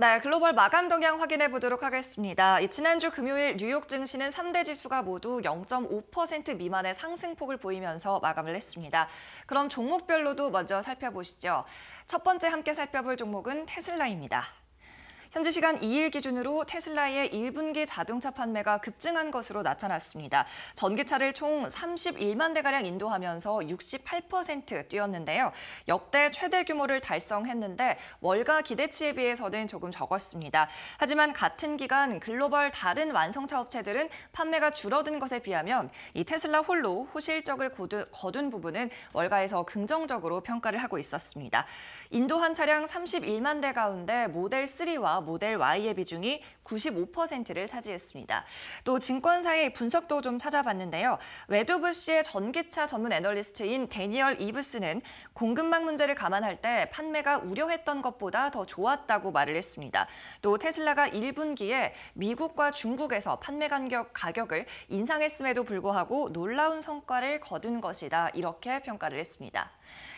네, 글로벌 마감 동향 확인해 보도록 하겠습니다. 지난주 금요일 뉴욕 증시는 3대 지수가 모두 0.5% 미만의 상승폭을 보이면서 마감을 했습니다. 그럼 종목별로도 먼저 살펴보시죠. 첫 번째 함께 살펴볼 종목은 테슬라입니다. 현재 시간 2일 기준으로 테슬라의 1분기 자동차 판매가 급증한 것으로 나타났습니다. 전기차를 총 31만 대가량 인도하면서 68% 뛰었는데요. 역대 최대 규모를 달성했는데 월가 기대치에 비해서는 조금 적었습니다. 하지만 같은 기간 글로벌 다른 완성차 업체들은 판매가 줄어든 것에 비하면 이 테슬라 홀로 호실적을 거둔 부분은 월가에서 긍정적으로 평가를 하고 있었습니다. 인도한 차량 31만 대 가운데 모델 3와 모델 Y의 비중이 95%를 차지했습니다. 또 증권사의 분석도 좀 찾아봤는데요. 웨도부씨의 전기차 전문 애널리스트인 데니얼 이브스는 공급망 문제를 감안할 때 판매가 우려했던 것보다 더 좋았다고 말을 했습니다. 또 테슬라가 1분기에 미국과 중국에서 판매 간격 가격을 인상했음에도 불구하고 놀라운 성과를 거둔 것이다. 이렇게 평가를 했습니다.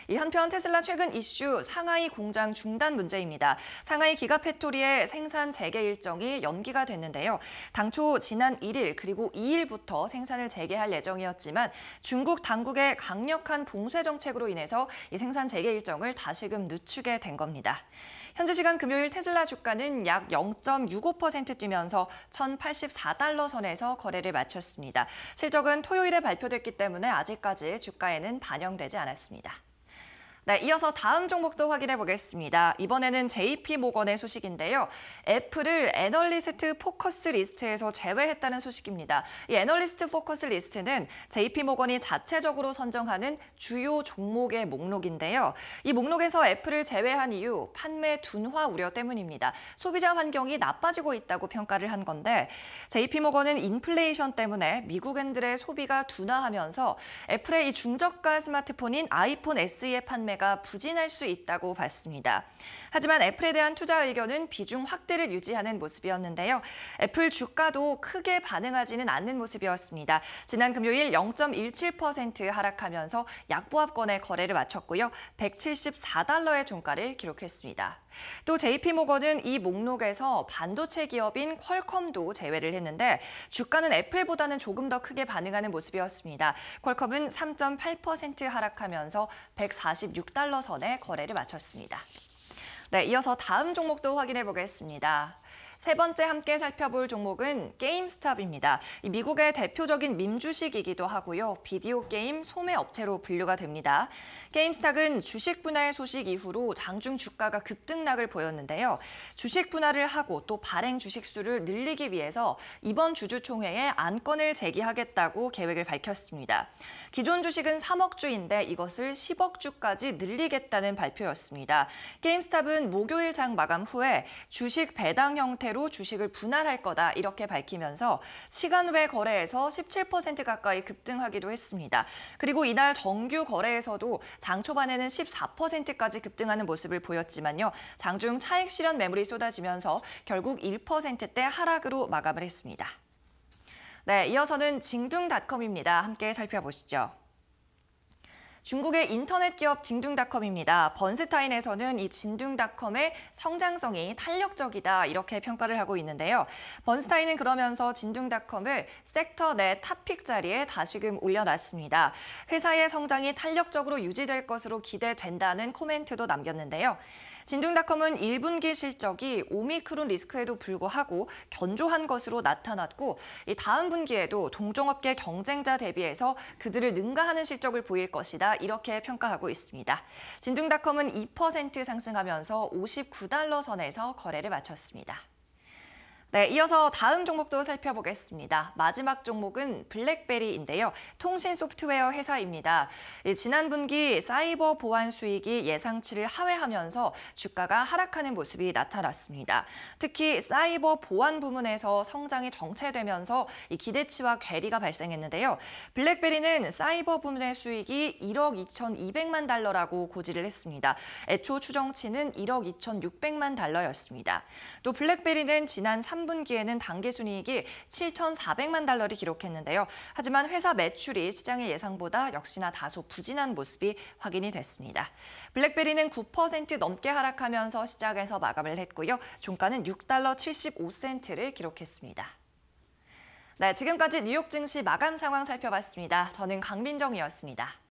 이 한편 테슬라 최근 이슈 상하이 공장 중단 문제입니다. 상하이 기가페토리의 생산 재개 일정이 연기가 됐는데요. 당초 지난 1일 그리고 2일부터 생산을 재개할 예정이었지만 중국 당국의 강력한 봉쇄 정책으로 인해서 이 생산 재개 일정을 다시금 늦추게 된 겁니다. 현재 시간 금요일 테슬라 주가는 약 0.65% 뛰면서 1,084달러 선에서 거래를 마쳤습니다. 실적은 토요일에 발표됐기 때문에 아직까지 주가에는 반영되지 않았습니다. 네, 이어서 다음 종목도 확인해 보겠습니다. 이번에는 JP 모건의 소식인데요. 애플을 애널리스트 포커스 리스트에서 제외했다는 소식입니다. 이 애널리스트 포커스 리스트는 JP 모건이 자체적으로 선정하는 주요 종목의 목록인데요. 이 목록에서 애플을 제외한 이유 판매 둔화 우려 때문입니다. 소비자 환경이 나빠지고 있다고 평가를 한 건데 JP 모건은 인플레이션 때문에 미국인들의 소비가 둔화하면서 애플의 이 중저가 스마트폰인 아이폰 SE의 판매 위원가 부진할 수 있다고 봤습니다. 하지만 애플에 대한 투자 의견은 비중 확대를 유지하는 모습이었는데요. 애플 주가도 크게 반응하지는 않는 모습이었습니다. 지난 금요일 0.17% 하락하면서 약보합권의 거래를 마쳤고요. 174달러의 종가를 기록했습니다. 또 JP모건은 이 목록에서 반도체 기업인 퀄컴도 제외를 했는데 주가는 애플보다는 조금 더 크게 반응하는 모습이었습니다. 퀄컴은 3.8% 하락하면서 146 6달러 선에 거래를 마쳤습니다. 네, 이어서 다음 종목도 확인해 보겠습니다. 세 번째 함께 살펴볼 종목은 게임스탑입니다. 미국의 대표적인 민주식이기도 하고요. 비디오 게임 소매 업체로 분류가 됩니다. 게임스탑은 주식 분할 소식 이후로 장중 주가가 급등락을 보였는데요. 주식 분할을 하고 또 발행 주식 수를 늘리기 위해서 이번 주주총회에 안건을 제기하겠다고 계획을 밝혔습니다. 기존 주식은 3억 주인데 이것을 10억 주까지 늘리겠다는 발표였습니다. 게임스탑은 목요일 장 마감 후에 주식 배당 형태 형태로 주식을 분할할 거다 이렇게 밝히면서 시간 외 거래에서 17% 가까이 급등하기도 했습니다. 그리고 이날 정규 거래에서도 장 초반에는 14%까지 급등하는 모습을 보였지만요. 장중 차익 실현 매물이 쏟아지면서 결국 1%대 하락으로 마감을 했습니다. 네, 이어서는 징둥닷컴입니다. 함께 살펴보시죠. 중국의 인터넷 기업 진둥닷컴입니다 번스타인에서는 이 진둥닷컴의 성장성이 탄력적이다 이렇게 평가를 하고 있는데요. 번스타인은 그러면서 진둥닷컴을 섹터 내 탑픽 자리에 다시금 올려놨습니다. 회사의 성장이 탄력적으로 유지될 것으로 기대된다는 코멘트도 남겼는데요. 진중닷컴은 1분기 실적이 오미크론 리스크에도 불구하고 견조한 것으로 나타났고 이 다음 분기에도 동종업계 경쟁자 대비해서 그들을 능가하는 실적을 보일 것이다. 이렇게 평가하고 있습니다. 진중닷컴은 2% 상승하면서 59달러 선에서 거래를 마쳤습니다. 네, 이어서 다음 종목도 살펴보겠습니다. 마지막 종목은 블랙베리인데요. 통신 소프트웨어 회사입니다. 예, 지난 분기 사이버 보안 수익이 예상치를 하회하면서 주가가 하락하는 모습이 나타났습니다. 특히 사이버 보안 부문에서 성장이 정체되면서 기대치와 괴리가 발생했는데요. 블랙베리는 사이버 부문의 수익이 1억 2,200만 달러라고 고지를 했습니다. 애초 추정치는 1억 2,600만 달러였습니다. 또 블랙베리는 지난 3 3분기에는 당기 순이익이 7,400만 달러를 기록했는데요. 하지만 회사 매출이 시장의 예상보다 역시나 다소 부진한 모습이 확인이 됐습니다. 블랙베리는 9% 넘게 하락하면서 시작에서 마감을 했고요. 종가는 6달러 75센트를 기록했습니다. 네, 지금까지 뉴욕 증시 마감 상황 살펴봤습니다. 저는 강민정이었습니다.